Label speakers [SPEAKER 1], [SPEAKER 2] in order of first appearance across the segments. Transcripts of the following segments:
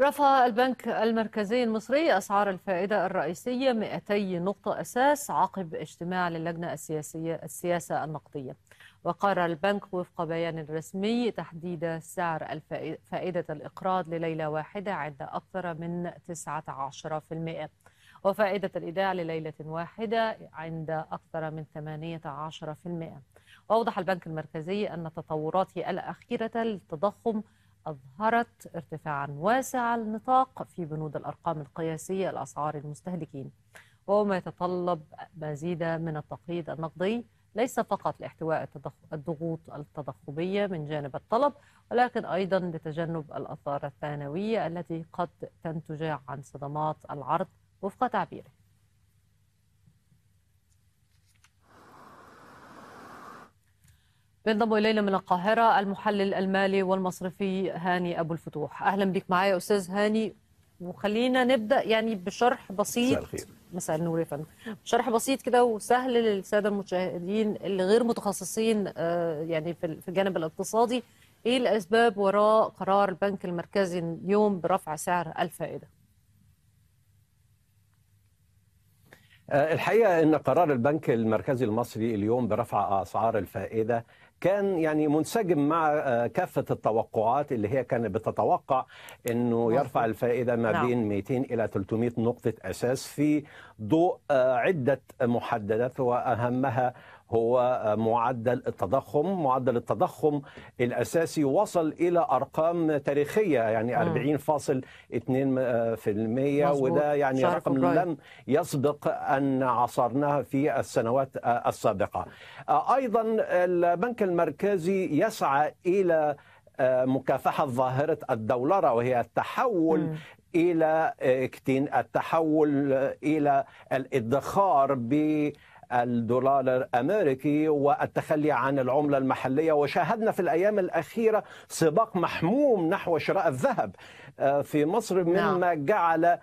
[SPEAKER 1] رفع البنك المركزي المصري أسعار الفائدة الرئيسية 200 نقطة أساس عقب اجتماع للجنة السياسية السياسة النقدية وقرر البنك وفق بيان رسمي تحديد سعر فائدة الإقراض لليلة واحدة عند أكثر من 19% وفائدة الإيداع لليلة واحدة عند أكثر من 18%. وأوضح البنك المركزي أن تطوراته الأخيرة للتضخم أظهرت ارتفاعا واسع النطاق في بنود الأرقام القياسية لأسعار المستهلكين وهو ما يتطلب مزيدا من التقييد النقدي ليس فقط لاحتواء الضغوط التضخمية من جانب الطلب ولكن أيضا لتجنب الأثار الثانوية التي قد تنتج عن صدمات العرض وفق تعبيره بينضم الينا من القاهره المحلل المالي والمصرفي هاني ابو الفتوح اهلا بك معايا استاذ هاني وخلينا نبدا يعني بشرح بسيط مساء النور يا فندم شرح بسيط كده وسهل للساده المشاهدين اللي غير متخصصين آه، يعني في الجانب الاقتصادي ايه الاسباب وراء قرار البنك المركزي اليوم برفع سعر الفائده
[SPEAKER 2] آه، الحقيقه ان قرار البنك المركزي المصري اليوم برفع اسعار الفائده كان يعني منسجم مع آه، كافة التوقعات اللي هي كانت بتتوقع أنه يرفع الفائدة ما نعم. بين 200 إلى 300 نقطة أساس في ضوء آه، عدة محددات وأهمها هو معدل التضخم معدل التضخم الأساسي وصل إلى أرقام تاريخية يعني 40.2% وده يعني رقم لم يسبق أن عصرناه في السنوات السابقة أيضا البنك المركزي يسعى إلى مكافحة ظاهرة الدولرة وهي التحول م. إلى التحول إلى الادخار ب الدولار الامريكي والتخلي عن العمله المحليه وشاهدنا في الايام الاخيره سباق محموم نحو شراء الذهب آه، في مصر مما نعم. جعل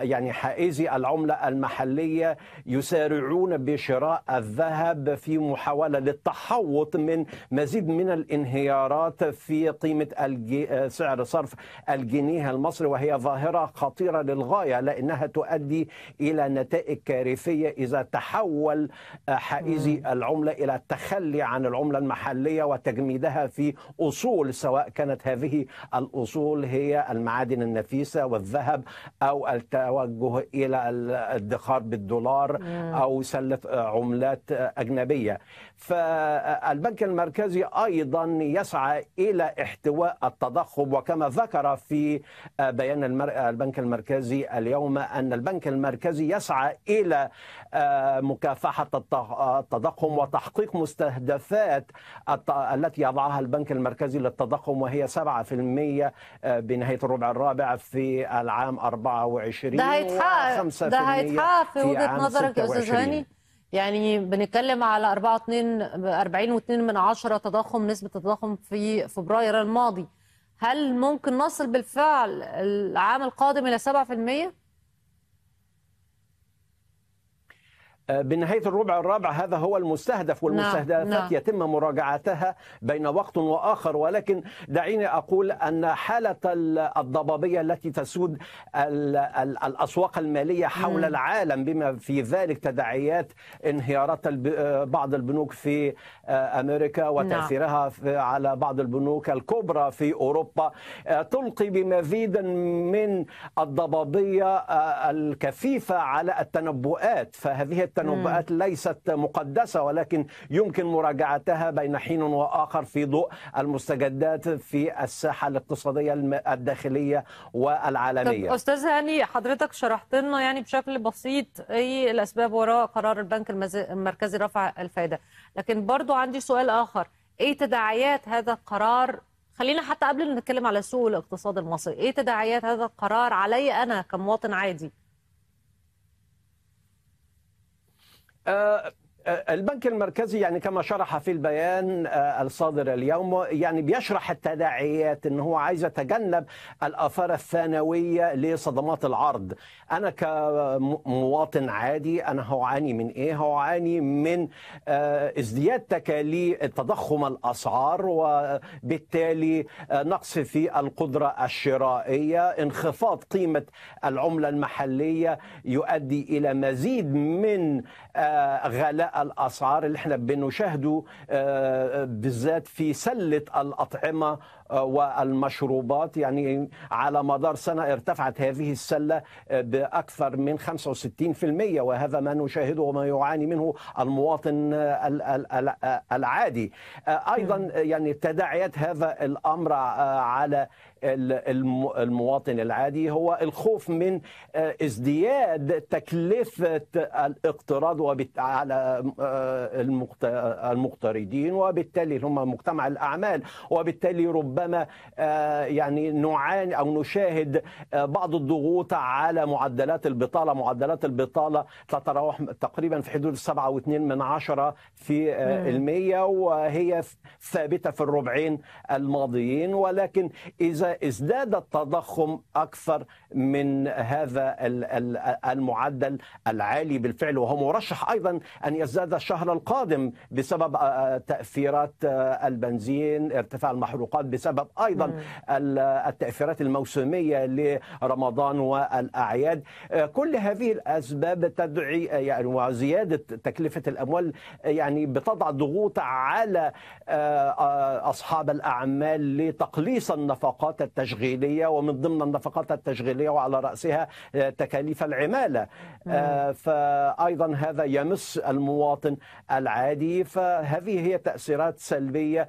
[SPEAKER 2] يعني حائزي العمله المحليه يسارعون بشراء الذهب في محاوله للتحوط من مزيد من الانهيارات في قيمه آه، سعر صرف الجنيه المصري وهي ظاهره خطيره للغايه لانها تؤدي الى نتائج كارثيه اذا تح تحول آه، حائزي العملة إلى التخلي عن العملة المحلية وتجميدها في أصول سواء كانت هذه الأصول هي المعادن النفيسة والذهب أو التوجه إلى الادخار بالدولار أو سلة آه، عملات آه، أجنبية فالبنك المركزي أيضا يسعى إلى احتواء التضخم وكما ذكر في بيان البنك المركزي اليوم أن البنك المركزي يسعى إلى مكافحه التضخم وتحقيق مستهدفات التي يضعها البنك المركزي للتضخم وهي 7% آه، بنهايه الربع الرابع في العام 24 ده هيتحقق ده هيتحقق في وجهه نظرك يا استاذ هاني
[SPEAKER 1] يعني بنتكلم على 4.2 40 من عشرة تضخم نسبه التضخم في فبراير الماضي هل ممكن نصل بالفعل العام القادم الى 7%؟
[SPEAKER 2] آه، بنهاية الربع الرابع هذا هو المستهدف نعم، والمستهدفات نعم. يتم مراجعتها بين وقت وآخر ولكن دعيني أقول أن حالة الضبابية التي تسود الأسواق المالية حول م. العالم بما في ذلك تداعيات انهيارات آه، بعض البنوك في آه، أمريكا نعم. وتأثيرها على بعض البنوك الكبرى في أوروبا تلقي بمزيد من الضبابية الكثيفة على التنبؤات فهذه التنبؤات ليست مقدسة ولكن يمكن مراجعتها بين حين وآخر في ضوء المستجدات في الساحة الاقتصادية الداخلية والعالمية طب أستاذ
[SPEAKER 1] هاني حضرتك شرحت لنا يعني بشكل بسيط إيه الأسباب وراء قرار البنك المركزي رفع الفائدة لكن برضو عندي سؤال آخر إيه تداعيات هذا القرار خلينا حتى قبل ما نتكلم على سوق الاقتصاد المصري ايه تداعيات هذا القرار علي انا كمواطن عادي
[SPEAKER 2] Uh, آه، البنك المركزي يعني كما شرح في البيان آه، الصادر اليوم يعني بيشرح التداعيات ان هو عايز يتجنب الاثار الثانويه لصدمات العرض انا كمواطن عادي انا هعاني من ايه هعاني من آه، ازدياد تكاليف تضخم الاسعار وبالتالي نقص في القدره الشرائيه انخفاض قيمه العمله المحليه يؤدي الى مزيد من غلاء الاسعار اللي احنا بنشاهده آه، آه، بالذات في سله الاطعمه آه، والمشروبات يعني على مدار سنة ارتفعت هذه السلة آه، بأكثر من 65% وهذا ما نشاهده وما يعاني منه المواطن آه، العادي أيضا نعم. يعني تداعيات هذا الأمر على المواطن العادي هو الخوف من ازدياد تكلفة الاقتراض وبت... على المقترضين وبالتالي هم مجتمع الأعمال وبالتالي ربما ربما آه، يعني نعاني او نشاهد آه، بعض الضغوط على معدلات البطاله، معدلات البطاله تتراوح تقريبا في حدود 7.2 من 10 في آه، المية وهي ثابته في الربعين الماضيين ولكن اذا ازداد التضخم اكثر من هذا المعدل العالي بالفعل وهو مرشح ايضا ان يزداد الشهر القادم بسبب تاثيرات البنزين ارتفاع المحروقات بسبب بسبب ايضا التاثيرات الموسميه لرمضان والاعياد آه، كل هذه الاسباب تدعي آه، يعني وزياده تكلفه الاموال آه، يعني بتضع ضغوط على اصحاب الاعمال لتقليص النفقات التشغيليه ومن ضمن النفقات التشغيليه وعلى راسها تكاليف العماله فايضا هذا يمس المواطن العادي فهذه هي تاثيرات سلبيه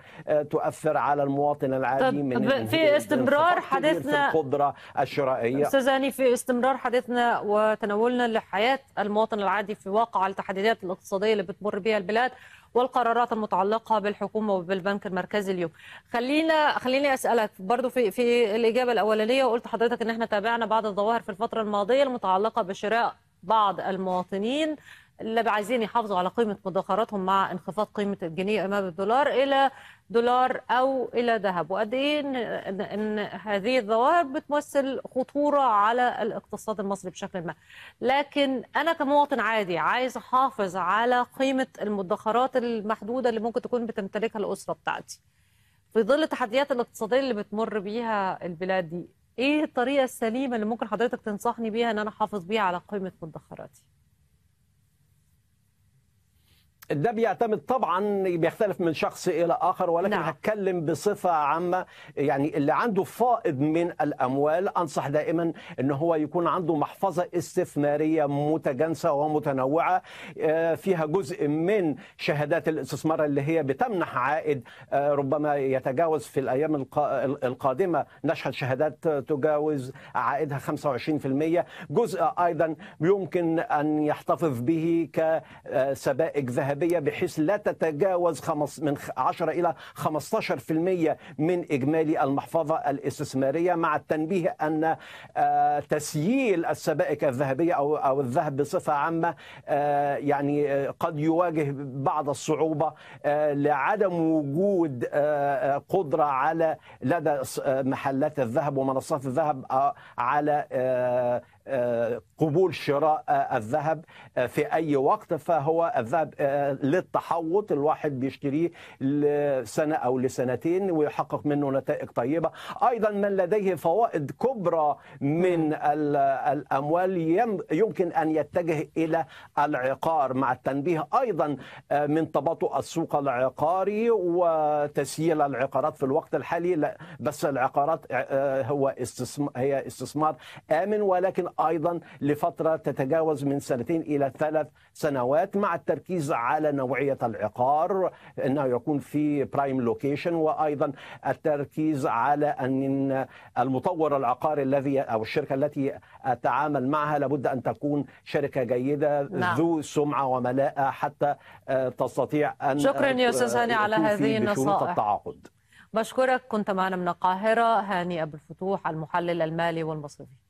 [SPEAKER 2] تؤثر على المواطن العادي العالي من في استمرار حديثنا في القدرة الشرائية أستاذ
[SPEAKER 1] هاني في استمرار حديثنا وتناولنا لحياة المواطن العادي في واقع التحديات الاقتصادية اللي بتمر بها البلاد والقرارات المتعلقه بالحكومه وبالبنك المركزي اليوم خلينا خليني اسالك برضو في في الاجابه الاولانيه وقلت حضرتك ان احنا تابعنا بعض الظواهر في الفتره الماضيه المتعلقه بشراء بعض المواطنين اللي عايزين يحافظوا على قيمه مدخراتهم مع انخفاض قيمه الجنيه امام الدولار الى دولار او الى ذهب وقد ايه ان, إن هذه الظواهر بتمثل خطوره على الاقتصاد المصري بشكل ما لكن انا كمواطن عادي عايز احافظ على قيمه المدخرات المحدوده اللي ممكن تكون بتمتلكها الاسره بتاعتي في ظل التحديات الاقتصاديه اللي بتمر بيها البلاد دي ايه الطريقه السليمه اللي ممكن حضرتك تنصحني بيها ان انا احافظ بيها على قيمه مدخراتي
[SPEAKER 2] ده بيعتمد طبعا بيختلف من شخص الى اخر ولكن نعم. هتكلم بصفه عامه يعني اللي عنده فائض من الاموال انصح دائما ان هو يكون عنده محفظه استثماريه متجانسه ومتنوعه آه، فيها جزء من شهادات الاستثمار اللي هي بتمنح عائد آه، ربما يتجاوز في الايام القادمه نشهد شهادات تجاوز عائدها 25% جزء ايضا يمكن ان يحتفظ به كسبائك ذهبيه الذهبيه بحيث لا تتجاوز خمس من 10 إلى 15% من إجمالي المحفظة الاستثمارية مع التنبيه أن آه، تسييل السبائك الذهبية أو أو الذهب بصفة عامة آه، يعني آه، قد يواجه بعض الصعوبة لعدم وجود قدرة على لدى محلات الذهب ومنصات الذهب على آه، قبول شراء الذهب آه، في أي وقت فهو الذهب آه، للتحوط الواحد بيشتريه لسنة أو لسنتين ويحقق منه نتائج طيبة أيضا من لديه فوائد كبرى من الأموال يمكن أن يتجه إلى العقار مع التنبيه أيضا من تباطؤ السوق العقاري وتسييل العقارات في الوقت الحالي بس العقارات هو استثمار هي استثمار آمن ولكن أيضا لفترة تتجاوز من سنتين إلى ثلاث سنوات مع التركيز على نوعية العقار أنه يكون في برايم لوكيشن وأيضا التركيز على أن المطور العقاري الذي أو الشركة التي أتعامل معها لابد أن تكون شركة جيدة نعم. ذو سمعة وملاءة حتى آه، تستطيع أن شكرا يا أستاذ هاني على هذه النصائح التعاقد
[SPEAKER 1] بشكرك كنت معنا من القاهرة هاني أبو الفتوح المحلل المالي والمصرفي